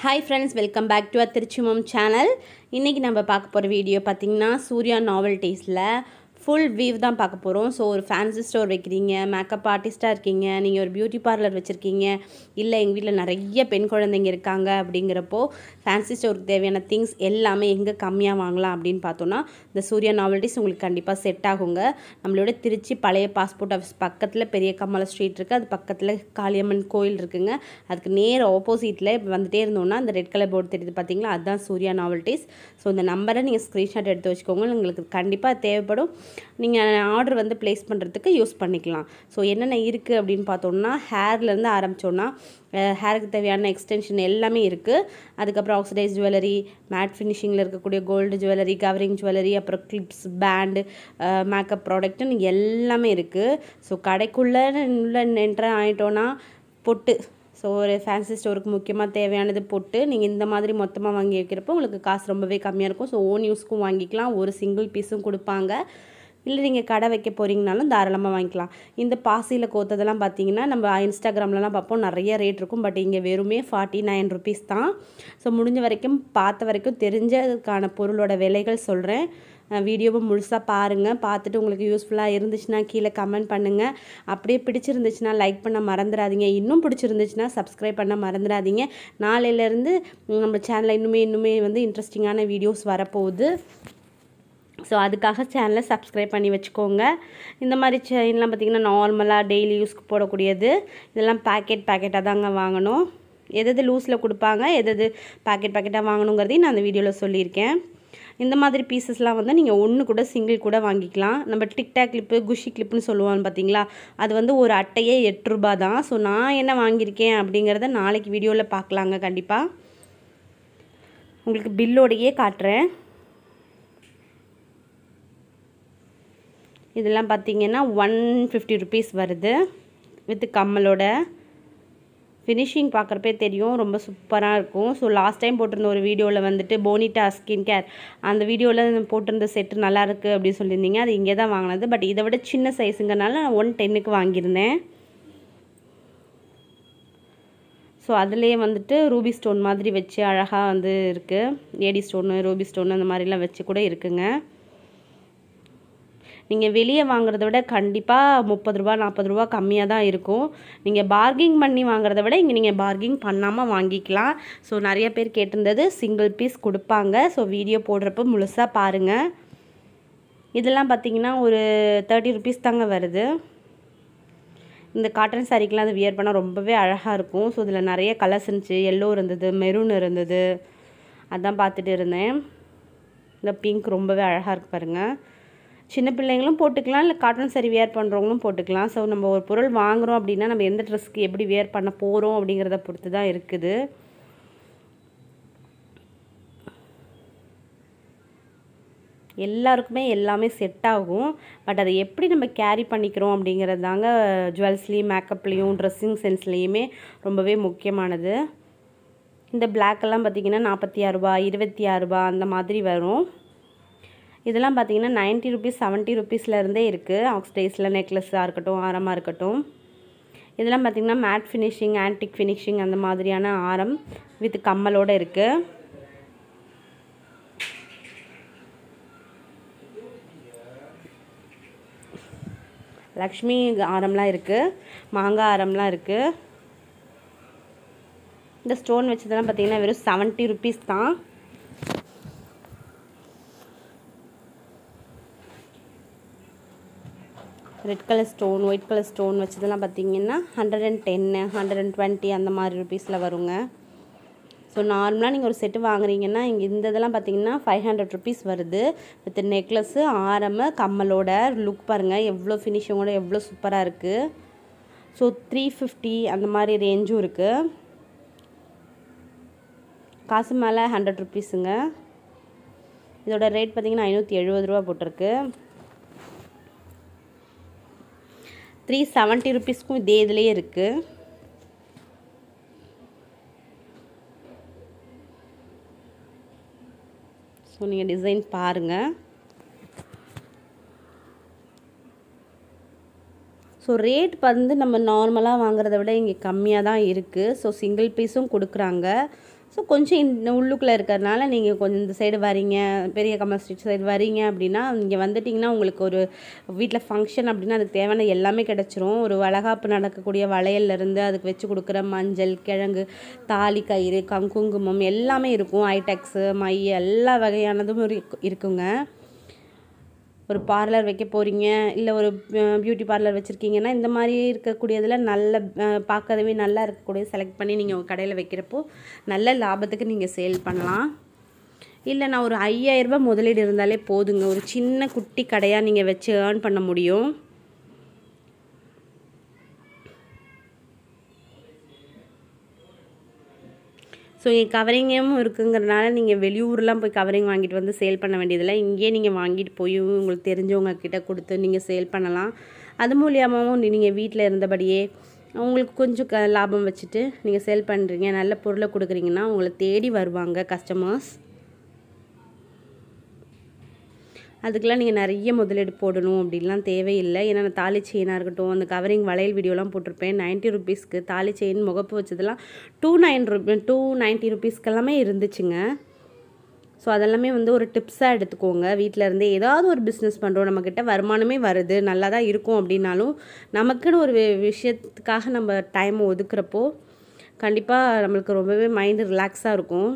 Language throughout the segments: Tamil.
hi friends welcome back to அத்திருச்சிமம் சேனல் இன்றைக்கி நம்ம பார்க்க போகிற வீடியோ பார்த்திங்கன்னா சூர்யா நாவல்டீஸில் ஃபுல் வியூ தான் பார்க்க போகிறோம் ஸோ ஒரு ஃபேன்சி ஸ்டோர் வைக்கிறீங்க மேக்கப் ஆர்டிஸ்ட்டாக இருக்கீங்க நீங்கள் ஒரு பியூட்டி பார்லர் வச்சுருக்கீங்க இல்லை எங்கள் வீட்டில் நிறைய பெண் குழந்தைங்க இருக்காங்க அப்படிங்கிறப்போ ஃபேன்சி ஸ்டோருக்கு தேவையான திங்ஸ் எல்லாமே எங்கே கம்மியாக வாங்கலாம் அப்படின்னு பார்த்தோன்னா இந்த சூர்யா நாவல்டிஸ் உங்களுக்கு கண்டிப்பாக செட் ஆகுங்க நம்மளோட திருச்சி பழைய பாஸ்போர்ட் ஆஃபீஸ் பக்கத்தில் பெரிய கமல ஸ்ட்ரீட் இருக்குது அது பக்கத்தில் காளியம்மன் கோயில் இருக்குங்க அதுக்கு நேர் ஆப்போசிட்டில் வந்துகிட்டே இருந்தோம்னா அந்த ரெட் கலர் போர்டு தெரியுது பார்த்தீங்களா அதுதான் சூர்யா நாவல்டிஸ் ஸோ இந்த நம்பரை நீங்கள் ஸ்க்ரீன்ஷாட் எடுத்து வச்சுக்கோங்க உங்களுக்கு கண்டிப்பாக தேவைப்படும் நீங்கள் ஆர்டர் வந்து ப்ளேஸ் பண்ணுறதுக்கு யூஸ் பண்ணிக்கலாம் ஸோ என்னென்ன இருக்குது அப்படின்னு பார்த்தோம்னா ஹேர்லேருந்து ஆரம்பித்தோன்னா ஹேருக்கு தேவையான எக்ஸ்டென்ஷன் எல்லாமே இருக்குது அதுக்கப்புறம் ஆக்சிடைஸ் ஜுவல்லரி மேட் ஃபினிஷிங்கில் இருக்கக்கூடிய கோல்டு ஜுவல்லரி கவரிங் ஜுவல்லரி அப்புறம் கிளிப்ஸ் பேண்டு மேக்கப் ப்ராடக்ட்டுன்னு எல்லாமே இருக்குது ஸோ கடைக்குள்ளே உள்ள என்ட்ரு ஆகிட்டோன்னா பொட்டு ஸோ ஒரு ஃபேன்சி ஸ்டோருக்கு முக்கியமாக தேவையானது போட்டு நீங்கள் இந்த மாதிரி மொத்தமாக வாங்கி வைக்கிறப்போ உங்களுக்கு காசு ரொம்பவே கம்மியாக இருக்கும் ஸோ ஓன் யூஸ்க்கும் வாங்கிக்கலாம் ஒரு சிங்கிள் பீஸும் கொடுப்பாங்க இல்லை நீங்கள் கடை வைக்க போகிறீங்கனாலும் தாராளமாக வாங்கிக்கலாம் இந்த பாசியில் கோத்ததெல்லாம் பார்த்தீங்கன்னா நம்ம இன்ஸ்டாகிராம்லலாம் பார்ப்போம் நிறைய ரேட் இருக்கும் பட் இங்கே வெறுமே ஃபார்ட்டி நைன் ருபீஸ் தான் ஸோ முடிஞ்ச வரைக்கும் பார்த்த வரைக்கும் தெரிஞ்சதுக்கான பொருளோட விலைகள் சொல்கிறேன் வீடியோவை முழுசாக பாருங்கள் பார்த்துட்டு உங்களுக்கு யூஸ்ஃபுல்லாக இருந்துச்சுன்னா கீழே கமெண்ட் பண்ணுங்கள் அப்படியே பிடிச்சிருந்துச்சுன்னா லைக் பண்ண மறந்துடாதீங்க இன்னும் பிடிச்சிருந்துச்சுன்னா சப்ஸ்கிரைப் பண்ண மறந்துடாதீங்க நாளையிலேருந்து நம்ம சேனலில் இன்னுமே இன்னுமே வந்து இன்ட்ரெஸ்டிங்கான வீடியோஸ் வரப்போகுது ஸோ அதுக்காக சேனலை சப்ஸ்கிரைப் பண்ணி வச்சுக்கோங்க இந்த மாதிரி செயின்லாம் பார்த்திங்கன்னா நார்மலாக டெய்லி யூஸ்க்கு போடக்கூடியது இதெல்லாம் பேக்கெட் பேக்கெட்டாக தாங்க வாங்கணும் எது லூஸில் கொடுப்பாங்க எது எது பேக்கெட் பேக்கெட்டாக வாங்கணுங்கிறதையும் நான் அந்த வீடியோவில் சொல்லியிருக்கேன் இந்த மாதிரி பீசஸ்லாம் வந்து நீங்கள் ஒன்று கூட சிங்கிள் கூட வாங்கிக்கலாம் நம்ம டிக்டாக் கிளிப்பு குஷி கிளிப்புன்னு சொல்லுவோம் பார்த்தீங்களா அது வந்து ஒரு அட்டையே எட்டு ரூபா தான் ஸோ நான் என்ன வாங்கியிருக்கேன் அப்படிங்கிறத நாளைக்கு வீடியோவில் பார்க்கலாங்க கண்டிப்பாக உங்களுக்கு பில்லோடையே காட்டுறேன் இதெல்லாம் பார்த்திங்கன்னா ஒன் ஃபிஃப்டி ருபீஸ் வருது வித் கம்மலோட ஃபினிஷிங் பார்க்குறப்பே தெரியும் ரொம்ப சூப்பராக இருக்கும் ஸோ லாஸ்ட் டைம் போட்டிருந்த ஒரு வீடியோவில் வந்துட்டு போனிட்டா ஸ்கின் கேர் அந்த வீடியோவில் போட்டிருந்த செட்டு நல்லாயிருக்கு அப்படின்னு சொல்லியிருந்தீங்க அது இங்கே தான் வாங்கினது பட் இதை விட சின்ன சைஸுங்கிறனால நான் ஒன் டென்னுக்கு வாங்கியிருந்தேன் ஸோ அதுலேயே வந்துட்டு ரூபி ஸ்டோன் மாதிரி வச்சு அழகாக வந்து இருக்குது ஏடி ஸ்டோனு ரூபி ஸ்டோனு அந்த மாதிரிலாம் வச்சு கூட இருக்குங்க நீங்கள் வெளியே வாங்குறத விட கண்டிப்பாக முப்பது ரூபா நாற்பது ரூபா கம்மியாக தான் இருக்கும் நீங்கள் பார்கிங் பண்ணி வாங்குறத விட இங்கே நீங்கள் பார்கிங் பண்ணாமல் வாங்கிக்கலாம் ஸோ நிறைய பேர் கேட்டிருந்தது சிங்கிள் பீஸ் கொடுப்பாங்க ஸோ வீடியோ போடுறப்ப முழுசாக பாருங்கள் இதெல்லாம் பார்த்தீங்கன்னா ஒரு தேர்ட்டி ருபீஸ் தாங்க வருது இந்த காட்டன் சாரீக்கெலாம் அது வியர் பண்ணால் ரொம்பவே அழகாக இருக்கும் ஸோ இதில் நிறைய கலர்ஸ் இருந்துச்சு எல்லோ இருந்தது மெரூன் இருந்தது அதான் பார்த்துட்டு இருந்தேன் இந்த பிங்க் ரொம்பவே அழகாக இருக்கு பாருங்கள் சின்ன பிள்ளைங்களும் போட்டுக்கலாம் இல்லை காட்டன் சரி வியர் பண்ணுறவங்களும் போட்டுக்கலாம் ஸோ நம்ம ஒரு பொருள் வாங்குகிறோம் அப்படின்னா நம்ம எந்த ட்ரெஸ்க்கு எப்படி வியர் பண்ண போகிறோம் அப்படிங்கிறத பொறுத்து தான் இருக்குது எல்லாருக்குமே எல்லாமே செட் ஆகும் பட் அதை எப்படி நம்ம கேரி பண்ணிக்கிறோம் அப்படிங்கிறது தாங்க ஜுவல்ஸ்லேயும் மேக்கப்லேயும் ட்ரெஸ்ஸிங் சென்ஸ்லேயுமே ரொம்பவே முக்கியமானது இந்த பிளாக்கெல்லாம் பார்த்திங்கன்னா நாற்பத்தி ஆறுரூபா இருபத்தி ஆறுரூபா அந்த மாதிரி வரும் இதெல்லாம் பார்த்தீங்கன்னா நைன்ட்டி ருபீஸ் செவன்ட்டி ருபீஸ்லேருந்தே இருக்குது ஆக்ஸ்டைஸில் நெக்லஸாக இருக்கட்டும் ஆரமாக இருக்கட்டும் இதெல்லாம் பார்த்திங்கன்னா மேட் ஃபினிஷிங் ஆன்டிக் ஃபினிஷிங் அந்த மாதிரியான ஆரம் வித் கம்மலோடு இருக்குது லக்ஷ்மி ஆரம்லாம் இருக்குது மாங்காய் ஆரம்லாம் இருக்குது இந்த ஸ்டோன் வச்சதெல்லாம் பார்த்திங்கன்னா வெறும் செவன்ட்டி ருபீஸ் தான் red colour stone white colour stone வச்சதெல்லாம் பார்த்திங்கன்னா ஹண்ட்ரட் அண்ட் டென்னு ஹண்ட்ரட் அண்ட் டுவெண்ட்டி அந்த மாதிரி ருபீஸில் வருங்க ஸோ நார்மலாக நீங்கள் ஒரு செட்டு வாங்குறீங்கன்னா இங்கே இந்த இதெல்லாம் பார்த்தீங்கன்னா ஃபைவ் ஹண்ட்ரட் ருபீஸ் வருது வித் நெக்லஸ்ஸு ஆரம் கம்மலோட லுக் பாருங்கள் எவ்வளோ ஃபினிஷிங்கோட எவ்வளோ சூப்பராக இருக்குது ஸோ த்ரீ ஃபிஃப்டி அந்த மாதிரி ரேஞ்சும் இருக்குது காசு மேலே ஹண்ட்ரட் ருபீஸுங்க இதோட ரேட் பார்த்தீங்கன்னா ஐநூற்றி எழுபது ரூபா போட்டிருக்கு த்ரீ செவன்ட்டி ருபீஸ்க்கும் இதே இதிலே இருக்குது ஸோ நீங்கள் டிசைன் பாருங்கள் ஸோ ரேட் வந்து நம்ம நார்மலாக வாங்குறத விட இங்கே கம்மியாக தான் இருக்குது ஸோ சிங்கிள் பீஸும் கொடுக்குறாங்க ஸோ கொஞ்சம் இந்த உள்ளுக்குள்ளே இருக்கிறதுனால நீங்கள் கொஞ்சம் இந்த சைடு வரீங்க பெரிய கமல் ஸ்ட்ரீட் சைடு வரீங்க அப்படின்னா இங்கே வந்துட்டிங்கன்னா உங்களுக்கு ஒரு வீட்டில் ஃபங்க்ஷன் அப்படின்னா அதுக்கு தேவையான எல்லாமே கிடச்சிரும் ஒரு வளகாப்பு நடக்கக்கூடிய வளையல்லேருந்து அதுக்கு வச்சு கொடுக்குற மஞ்சள் கிழங்கு தாலி கயிறு கங்குங்குமம் எல்லாமே இருக்கும் ஐடெக்ஸு மை எல்லா வகையானதும் இருக்குங்க ஒரு பார்லர் வைக்க போகிறீங்க இல்லை ஒரு பியூட்டி பார்லர் வச்சுருக்கீங்கன்னா இந்த மாதிரி இருக்கக்கூடியதில் நல்ல பார்க்கவே நல்லா இருக்கக்கூடிய செலக்ட் பண்ணி நீங்கள் உங்கள் கடையில் வைக்கிறப்போ நல்ல லாபத்துக்கு நீங்கள் சேல் பண்ணலாம் இல்லை நான் ஒரு ஐயாயிரரூபா முதலீடு இருந்தாலே போதுங்க ஒரு சின்ன குட்டி கடையாக நீங்கள் வச்சு ஏர்ன் பண்ண முடியும் ஸோ இங்கே கவரிங்கும் இருக்குங்கிறனால நீங்கள் வெளியூர்லாம் போய் கவரிங் வாங்கிட்டு வந்து சேல் பண்ண வேண்டியதில்லை இங்கேயே நீங்கள் வாங்கிட்டு போய் உங்களுக்கு தெரிஞ்சவங்க கிட்ட கொடுத்து நீங்கள் சேல் பண்ணலாம் அது மூலியமாகவும் நீங்கள் வீட்டில் இருந்தபடியே உங்களுக்கு கொஞ்சம் க லாபம் வச்சுட்டு நீங்கள் சேல் பண்ணுறீங்க நல்ல பொருளை கொடுக்குறீங்கன்னா உங்களை தேடி வருவாங்க கஸ்டமர்ஸ் அதுக்கெலாம் நீங்கள் நிறைய முதலீடு போடணும் அப்படின்லாம் தேவையில்லை ஏன்னா நான் தாலி செயினாக இருக்கட்டும் அந்த கவரிங் வளையல் வீடியோலாம் போட்டிருப்பேன் நைன்ட்டி ருபீஸ்க்கு தாலி செயின் முகப்பு வச்சதெல்லாம் two nine rupee two ninety ருபீஸ்க்கு எல்லாமே இருந்துச்சுங்க ஸோ அதெல்லாமே வந்து ஒரு டிப்ஸாக எடுத்துக்கோங்க வீட்டில் இருந்தே ஏதாவது ஒரு பிஸ்னஸ் பண்ணுறோம் நம்மக்கிட்ட வருமானமே வருது நல்லா தான் இருக்கும் அப்படின்னாலும் நமக்குன்னு ஒரு விஷயத்துக்காக நம்ம டைம் ஒதுக்குறப்போ கண்டிப்பாக நம்மளுக்கு ரொம்பவே மைண்டு ரிலாக்ஸாக இருக்கும்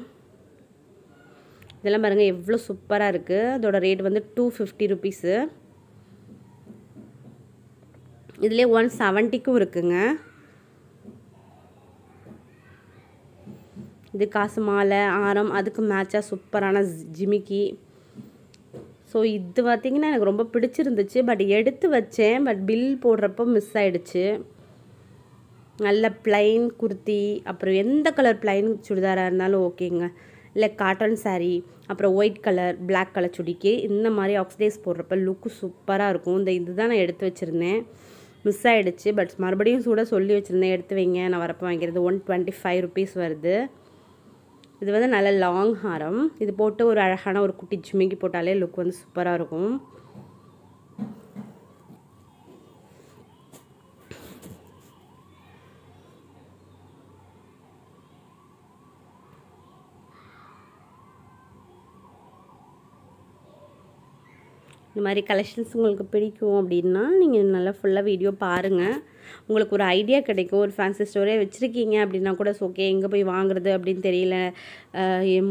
இதெல்லாம் பாருங்கள் எவ்வளோ சூப்பராக இருக்குது அதோடய ரேட் வந்து டூ ஃபிஃப்டி ருபீஸு இதிலே ஒன் செவன்ட்டிக்கும் இருக்குங்க இது காசு மாலை ஆரம் அதுக்கு மேட்சாக சூப்பரான ஜிமிக்கி ஸோ இது பார்த்திங்கன்னா எனக்கு ரொம்ப பிடிச்சிருந்துச்சு பட் எடுத்து வச்சேன் பட் பில் போடுறப்போ மிஸ் ஆகிடுச்சு நல்ல ப்ளைன் குர்த்தி அப்புறம் எந்த கலர் ப்ளைன் சுடிதாராக இருந்தாலும் ஓகேங்க இல்லை காட்டன் சாரீ அப்புறம் ஒயிட் கலர் பிளாக் கலர் சுடிக்கு இந்த மாதிரி ஆக்சிடைஸ் போடுறப்ப லுக்கு சூப்பராக இருக்கும் இந்த இது நான் எடுத்து வச்சுருந்தேன் மிஸ் ஆகிடுச்சு பட் மறுபடியும் சூட சொல்லி வச்சுருந்தேன் எடுத்து வைங்க நான் வரப்போ வாங்கிறது ஒன் டுவெண்ட்டி ஃபைவ் வருது இது வந்து நல்ல லாங் ஹாரம் இது போட்டு ஒரு அழகான ஒரு குட்டி ஜிமிக்கி போட்டாலே லுக் வந்து சூப்பராக இருக்கும் இந்த மாதிரி கலெக்ஷன்ஸ் உங்களுக்கு பிடிக்கும் அப்படின்னா நீங்கள் நல்லா ஃபுல்லாக வீடியோ பாருங்கள் உங்களுக்கு ஒரு ஐடியா கிடைக்கும் ஒரு ஃபேன்சி ஸ்டோரே வச்சுருக்கீங்க அப்படின்னா கூட ஓகே எங்கே போய் வாங்குறது அப்படின்னு தெரியல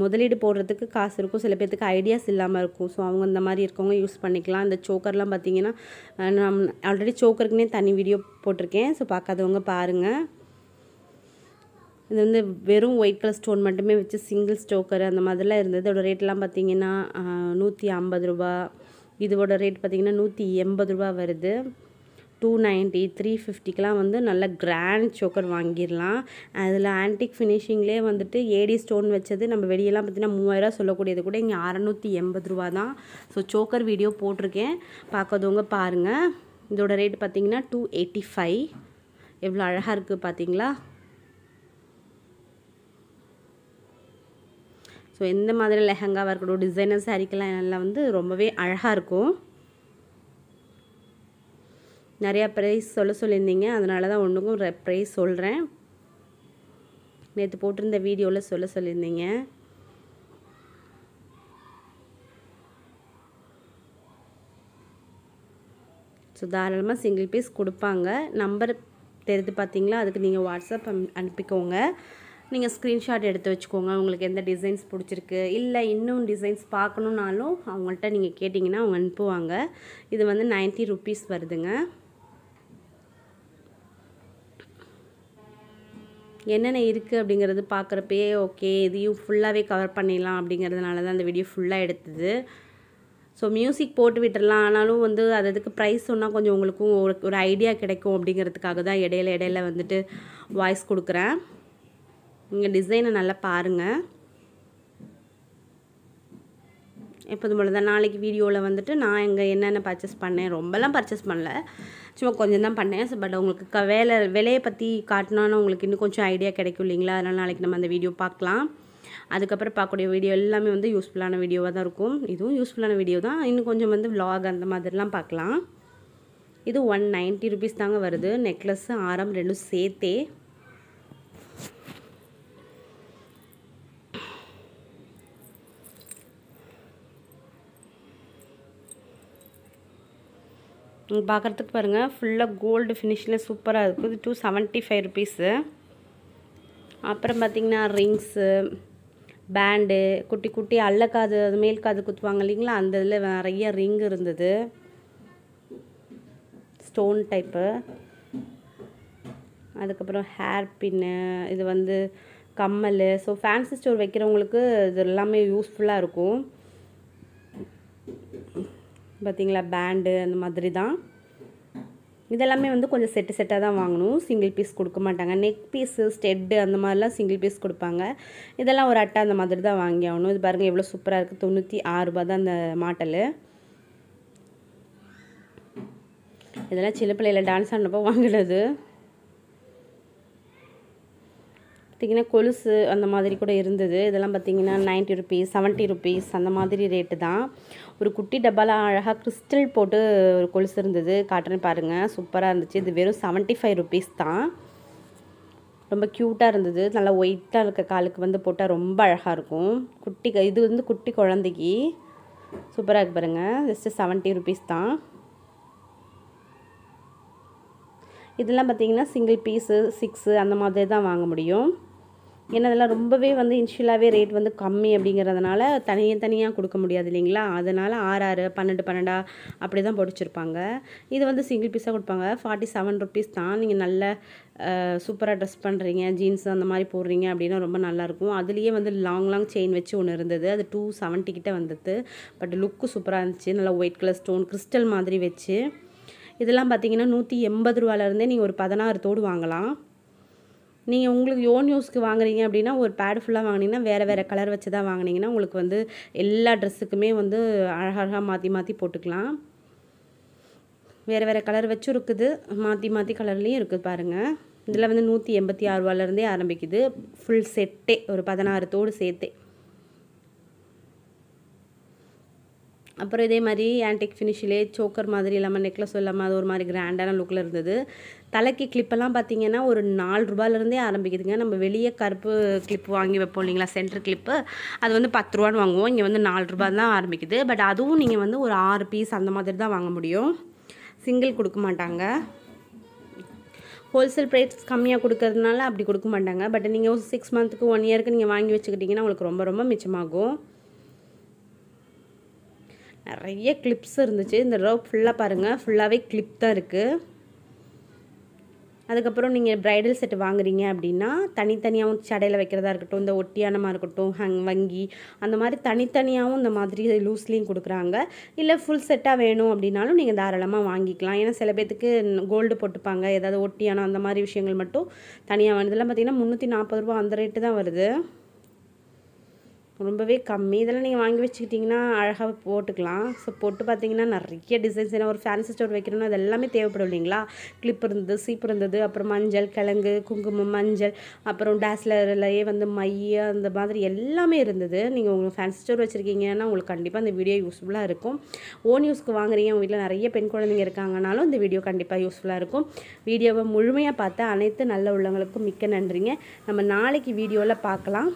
முதலீடு போடுறதுக்கு காசு இருக்கும் சில பேர்த்துக்கு ஐடியாஸ் இல்லாமல் இருக்கும் ஸோ அவங்க இந்த மாதிரி இருக்கவங்க யூஸ் பண்ணிக்கலாம் இந்த சோக்கர்லாம் பார்த்தீங்கன்னா நான் ஆல்ரெடி சோக்கருக்குனே தனி வீடியோ போட்டிருக்கேன் ஸோ பார்க்காதவங்க பாருங்கள் இது வந்து வெறும் ஒயிட் கலர் ஸ்டோன் மட்டுமே வச்சு சிங்கிள் ஸ்டோக்கர் அந்த மாதிரிலாம் இருந்தது அதோடய ரேட்லாம் பார்த்தீங்கன்னா நூற்றி ஐம்பது ரூபா இதுவோட ரேட் பார்த்திங்கன்னா நூற்றி எண்பது ரூபா வருது டூ நைன்ட்டி த்ரீ ஃபிஃப்டிக்கெலாம் வந்து நல்ல கிராண்ட் சோக்கர் வாங்கிடலாம் அதில் ஆன்டிக் ஃபினிஷிங்லேயே வந்துட்டு ஏடி ஸ்டோன் வச்சது நம்ம வெளியெல்லாம் பார்த்திங்கன்னா மூவாயிரம் சொல்லக்கூடியது கூட இங்கே அறநூற்றி எண்பது ரூபா தான் ஸோ சோக்கர் வீடியோ போட்டிருக்கேன் பார்க்காதவங்க பாருங்கள் இதோட ரேட் பார்த்திங்கன்னா டூ எயிட்டி ஃபைவ் எவ்வளோ அழகாக இருக்குது பார்த்தீங்களா ஸோ எந்த மாதிரி லெஹங்காவாக இருக்கட்டும் டிசைனர் சாரீக்கெல்லாம் எல்லாம் வந்து ரொம்பவே அழகாக இருக்கும் நிறையா ப்ரைஸ் சொல்ல சொல்லியிருந்தீங்க அதனால தான் ஒன்றுக்கும் ப்ரைஸ் சொல்கிறேன் நேற்று போட்டிருந்த வீடியோவில் சொல்ல சொல்லியிருந்தீங்க ஸோ தாராளமாக சிங்கிள் பீஸ் கொடுப்பாங்க நம்பர் தெரிந்து பார்த்தீங்களா அதுக்கு நீங்கள் வாட்ஸ்அப் அனுப்பிக்கோங்க நீங்கள் ஸ்க்ரீன்ஷாட் எடுத்து வச்சுக்கோங்க உங்களுக்கு எந்த டிசைன்ஸ் பிடிச்சிருக்கு இல்லை இன்னும் டிசைன்ஸ் பார்க்கணுன்னாலும் அவங்கள்ட்ட நீங்கள் கேட்டிங்கன்னா அவங்க அனுப்புவாங்க இது வந்து நைன்ட்டி ருப்பீஸ் வருதுங்க என்னென்ன இருக்குது அப்படிங்கிறது பார்க்குறப்பே ஓகே இதையும் ஃபுல்லாகவே கவர் பண்ணிடலாம் அப்படிங்கிறதுனால தான் அந்த வீடியோ ஃபுல்லாக எடுத்தது ஸோ மியூசிக் போட்டு விட்டுடலாம் ஆனாலும் வந்து அது அதுக்கு ப்ரைஸ் சொன்னால் கொஞ்சம் உங்களுக்கும் ஒரு ஒரு ஐடியா கிடைக்கும் அப்படிங்கிறதுக்காக தான் இடையில இடையில வந்துட்டு வாய்ஸ் கொடுக்குறேன் இங்கே டிசைனை நல்லா பாருங்கள் எப்போது போல தான் நாளைக்கு வீடியோவில் வந்துட்டு நான் இங்கே என்னென்ன பர்ச்சேஸ் பண்ணேன் ரொம்பலாம் பர்ச்சேஸ் பண்ணல சும்மா கொஞ்சம் தான் பண்ணேன் பட் உங்களுக்கு க வேலை விலையை பற்றி காட்டினாலும் உங்களுக்கு இன்னும் கொஞ்சம் ஐடியா கிடைக்கும் இல்லைங்களா அதனால் நாளைக்கு நம்ம அந்த வீடியோ பார்க்கலாம் அதுக்கப்புறம் பார்க்கக்கூடிய வீடியோ எல்லாமே வந்து யூஸ்ஃபுல்லான வீடியோவாக தான் இருக்கும் இதுவும் யூஸ்ஃபுல்லான வீடியோ தான் இன்னும் கொஞ்சம் வந்து விலாக் அந்த மாதிரிலாம் பார்க்கலாம் இது ஒன் நைன்ட்டி ருபீஸ் தாங்க வருது நெக்லஸ்ஸு ஆரம் ரெண்டும் சேர்த்தே நீங்கள் பார்க்குறதுக்கு பாருங்கள் ஃபுல்லாக கோல்டு ஃபினிஷில் சூப்பராக இருக்குது இது டூ செவன்ட்டி ஃபைவ் ருபீஸு அப்புறம் பார்த்திங்கன்னா ரிங்ஸு பேண்டு குட்டி குட்டி அல்லக்காது அது மேல் காது குத்துவாங்க இல்லைங்களா அந்த இதில் நிறைய ரிங் இருந்தது ஸ்டோன் டைப்பு அதுக்கப்புறம் ஹேர் பின்னு இது வந்து கம்மல் ஸோ ஃபேன்சி ஸ்டோர் வைக்கிறவங்களுக்கு இது எல்லாமே யூஸ்ஃபுல்லாக இருக்கும் பார்த்திங்களா பேண்டு அந்த மாதிரி தான் இதெல்லாமே வந்து கொஞ்சம் செட்டு செட்டாக தான் வாங்கணும் சிங்கிள் பீஸ் கொடுக்க மாட்டாங்க நெக் பீஸு ஸ்டெட்டு அந்த மாதிரிலாம் சிங்கிள் பீஸ் கொடுப்பாங்க இதெல்லாம் ஒரு அட்டை அந்த மாதிரி தான் வாங்கி ஆகணும் இது பாருங்கள் எவ்வளோ சூப்பராக இருக்குது தொண்ணூற்றி ஆறுரூபா தான் அந்த மாட்டல் இதெல்லாம் சின்ன பிள்ளையில டான்ஸ் ஆனப்போ வாங்கினது பார்த்திங்கன்னா கொலுசு அந்த மாதிரி கூட இருந்தது இதெல்லாம் பார்த்திங்கன்னா நைன்ட்டி ருபீஸ் செவன்ட்டி ருபீஸ் அந்த மாதிரி ரேட்டு தான் ஒரு குட்டி டப்பாலாம் அழகாக கிறிஸ்டல் போட்டு ஒரு கொலுசு இருந்தது காட்டுறேன் பாருங்கள் சூப்பராக இருந்துச்சு இது வெறும் செவன்ட்டி ஃபைவ் ருபீஸ் தான் ரொம்ப க்யூட்டாக இருந்தது நல்லா ஒயிட்டாக இருக்க காலுக்கு வந்து போட்டால் ரொம்ப அழகாக இருக்கும் குட்டி இது வந்து குட்டி குழந்தைக்கு சூப்பராக இருக்கு பாருங்கள் ஜஸ்ட்டு செவன்ட்டி ருபீஸ் தான் இதெல்லாம் பார்த்திங்கன்னா சிங்கிள் பீஸு சிக்ஸு அந்த மாதிரி தான் வாங்க முடியும் ஏன்னா அதெல்லாம் ரொம்பவே வந்து இன்ஷியலாகவே ரேட் வந்து கம்மி அப்படிங்கிறதுனால தனியாக தனியாக கொடுக்க முடியாது இல்லைங்களா அதனால் ஆறு ஆறு பன்னெண்டு பன்னெண்டா அப்படி தான் பிடிச்சிருப்பாங்க இது வந்து சிங்கிள் பீஸாக கொடுப்பாங்க ஃபார்ட்டி செவன் ருபீஸ் தான் நீங்கள் நல்ல சூப்பராக ட்ரெஸ் பண்ணுறீங்க ஜீன்ஸ் அந்த மாதிரி போடுறீங்க அப்படின்னா ரொம்ப நல்லாயிருக்கும் அதுலேயே வந்து லாங் லாங் செயின் வச்சு ஒன்று இருந்தது அது டூ செவன்ட்டி கிட்டே வந்தது பட் லுக்கு சூப்பராக இருந்துச்சு நல்லா ஒயிட் கலர் ஸ்டோன் கிறிஸ்டல் மாதிரி வச்சு இதெல்லாம் பார்த்தீங்கன்னா நூற்றி எண்பது ரூபாலேருந்தே நீங்கள் ஒரு பதினாறு தோடு வாங்கலாம் நீங்கள் உங்களுக்கு யோன் யூஸ்க்கு வாங்குறீங்க அப்படின்னா ஒரு பேடு ஃபுல்லாக வாங்கினீங்கன்னா வேறு வேறு கலர் வச்சு தான் வாங்கினீங்கன்னா உங்களுக்கு வந்து எல்லா ட்ரெஸ்ஸுக்குமே வந்து அழகழகாக மாற்றி மாற்றி போட்டுக்கலாம் வேறு வேறு கலர் வச்சும் இருக்குது மாற்றி மாற்றி கலர்லேயும் இருக்குது பாருங்கள் இதில் வந்து நூற்றி எண்பத்தி ஆறு ரூபாலேருந்தே ஆரம்பிக்குது ஃபுல் செட்டே ஒரு பதினாறு தோடு சேர்த்தே அப்புறம் இதே மாதிரி ஆன்டிக் ஃபினிஷிலே சோக்கர் மாதிரி இல்லாமல் நெக்லஸ் இல்லாமல் அது ஒரு மாதிரி கிராண்டான லுக்கில் இருந்தது தலைக்கு கிளிப்பெல்லாம் பார்த்தீங்கன்னா ஒரு நாலு ரூபாயிலேருந்தே ஆரம்பிக்குதுங்க நம்ம வெளியே கருப்பு கிளிப் வாங்கி வைப்போம் இல்லைங்களா சென்டர் கிளிப்பு அது வந்து பத்து ரூபான்னு வாங்குவோம் இங்கே வந்து நாலு ரூபா தான் ஆரம்பிக்குது பட் அதுவும் நீங்கள் வந்து ஒரு ஆறு பீஸ் அந்த மாதிரி தான் வாங்க முடியும் சிங்கிள் கொடுக்க மாட்டாங்க ஹோல்சேல் ப்ரைஸ் கம்மியாக கொடுக்கறதுனால அப்படி கொடுக்க மாட்டாங்க பட் நீங்கள் ஒரு சிக்ஸ் மந்த்துக்கு ஒன் இயருக்கு நீங்கள் வாங்கி வச்சுக்கிட்டிங்கன்னா உங்களுக்கு ரொம்ப ரொம்ப மிச்சமாகும் நிறைய கிளிப்ஸ் இருந்துச்சு இந்த தடவை ஃபுல்லாக பாருங்கள் ஃபுல்லாகவே கிளிப் தான் இருக்குது அதுக்கப்புறம் நீங்கள் ப்ரைடல் செட் வாங்குறீங்க அப்படின்னா தனித்தனியாகவும் சடையில் வைக்கிறதா இருக்கட்டும் இந்த ஒட்டியானமாக இருக்கட்டும் ஹங் வங்கி அந்த மாதிரி தனித்தனியாகவும் இந்த மாதிரி லூஸ்லேயும் கொடுக்குறாங்க இல்லை ஃபுல் செட்டாக வேணும் அப்படின்னாலும் நீங்கள் தாராளமாக வாங்கிக்கலாம் ஏன்னா சில பேர்த்துக்கு கோல்டு போட்டுப்பாங்க ஏதாவது ஒட்டியானம் அந்த மாதிரி விஷயங்கள் மட்டும் தனியாக வருது இதெல்லாம் பார்த்திங்கன்னா முந்நூற்றி நாற்பது ரூபா அந்த ரேட்டு தான் வருது ரொம்பவே கம்மி இதெல்லாம் நீங்கள் வாங்கி வச்சுக்கிட்டிங்கன்னா அழகாக போட்டுக்கலாம் ஸோ போட்டு பார்த்தீங்கன்னா நிறைய டிசைன்ஸ் ஏன்னா ஒரு ஃபேன்சி ஸ்டோர் வைக்கணும்னா அது எல்லாமே தேவைப்படும் இல்லைங்களா கிளிப் இருந்தது சீப் இருந்தது அப்புறம் மஞ்சள் கிழங்கு குங்குமம் மஞ்சள் அப்புறம் டேஸ்லர்லேயே வந்து மைய அந்த மாதிரி எல்லாமே இருந்தது நீங்கள் உங்களுக்கு ஃபேன்சி ஸ்டோர் வச்சுருக்கீங்கன்னா உங்களுக்கு கண்டிப்பாக அந்த வீடியோ யூஸ்ஃபுல்லாக இருக்கும் ஓன் யூஸ்க்கு வாங்குறீங்க உங்கள் வீட்டில் நிறைய பெண் குழந்தைங்க இருக்காங்கனாலும் இந்த வீடியோ கண்டிப்பாக யூஸ்ஃபுல்லாக இருக்கும் வீடியோவை முழுமையாக பார்த்தா அனைத்து நல்ல உள்ளவங்களுக்கும் மிக்க நன்றிங்க நம்ம நாளைக்கு வீடியோவில் பார்க்கலாம்